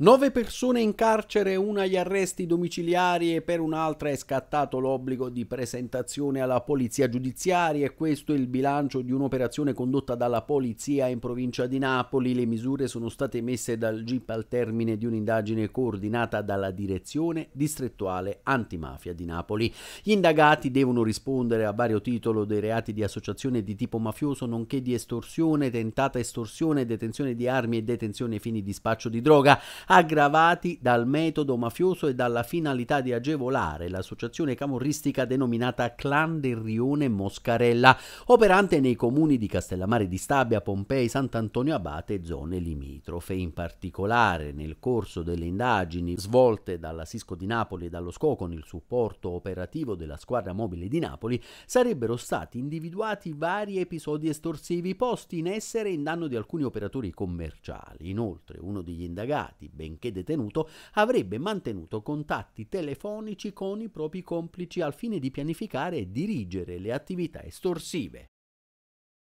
Nove persone in carcere, una agli arresti domiciliari e per un'altra è scattato l'obbligo di presentazione alla polizia giudiziaria e questo è il bilancio di un'operazione condotta dalla polizia in provincia di Napoli. Le misure sono state messe dal GIP al termine di un'indagine coordinata dalla direzione distrettuale antimafia di Napoli. Gli indagati devono rispondere a vario titolo dei reati di associazione di tipo mafioso nonché di estorsione, tentata estorsione, detenzione di armi e detenzione ai fini di spaccio di droga aggravati dal metodo mafioso e dalla finalità di agevolare l'associazione camorristica denominata Clan del Rione Moscarella, operante nei comuni di Castellammare di Stabia, Pompei, Sant'Antonio Abate e zone limitrofe. In particolare, nel corso delle indagini svolte dalla Cisco di Napoli e dallo SCO con il supporto operativo della squadra mobile di Napoli, sarebbero stati individuati vari episodi estorsivi posti in essere in danno di alcuni operatori commerciali. Inoltre, uno degli indagati, benché detenuto, avrebbe mantenuto contatti telefonici con i propri complici al fine di pianificare e dirigere le attività estorsive